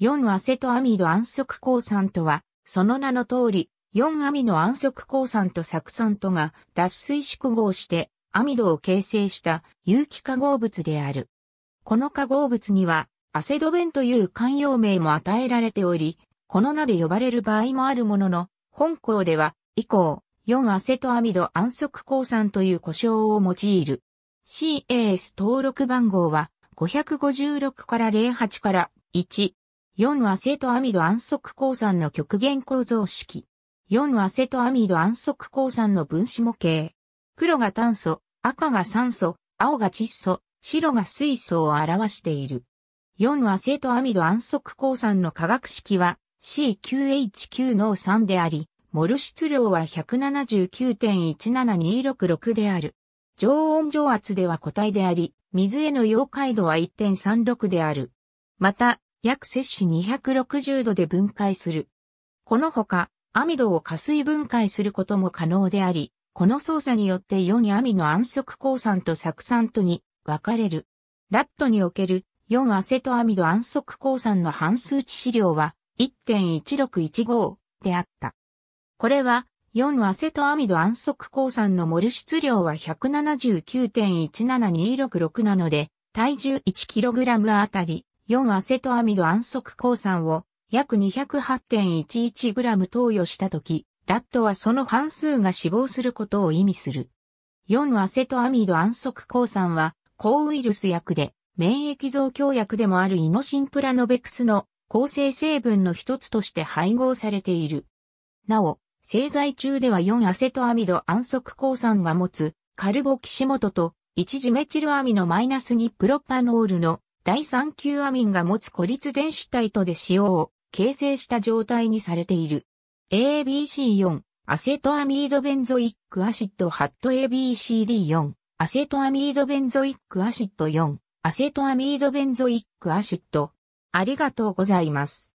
4アセトアミド安息鉱酸とは、その名の通り、4アミの安息鉱酸と酢酸とが脱水縮合してアミドを形成した有機化合物である。この化合物にはアセドベンという慣用名も与えられており、この名で呼ばれる場合もあるものの、本校では以降4アセトアミド安息鉱酸という呼称を用いる。CAS 登録番号は556から08から1 4アセトアミド安息鉱酸の極限構造式。4アセトアミド安息鉱酸の分子模型。黒が炭素、赤が酸素、青が窒素、白が水素を表している。4アセトアミド安息鉱酸の化学式は C9H9 の3であり、モル質量は179.17266である。常温常圧では固体であり、水への溶解度は1.36である。また、約摂氏260度で分解する。このほか、アミドを加水分解することも可能であり、この操作によって4にアミの安息鉱酸と酢酸とに分かれる。ラットにおける4アセトアミド安息鉱酸の半数値資料は1.1615であった。これは4アセトアミド安息鉱酸のモル質量は179.172666なので、体重 1kg あたり4アセトアミド安息抗酸を約 208.11g 投与したとき、ラットはその半数が死亡することを意味する。4アセトアミド安息抗酸は、抗ウイルス薬で、免疫増強薬でもあるイノシンプラノベクスの抗生成分の一つとして配合されている。なお、製剤中では4アセトアミド安息抗酸が持つカルボキシモトと1ジメチルアミノマイナス2プロパノールの第3級アミンが持つ孤立電子体とで使用を形成した状態にされている。ABC4、アセトアミードベンゾイックアシッドハット ABCD4、アセトアミードベンゾイックアシッド4、アセトアミードベンゾイックアシッド。ありがとうございます。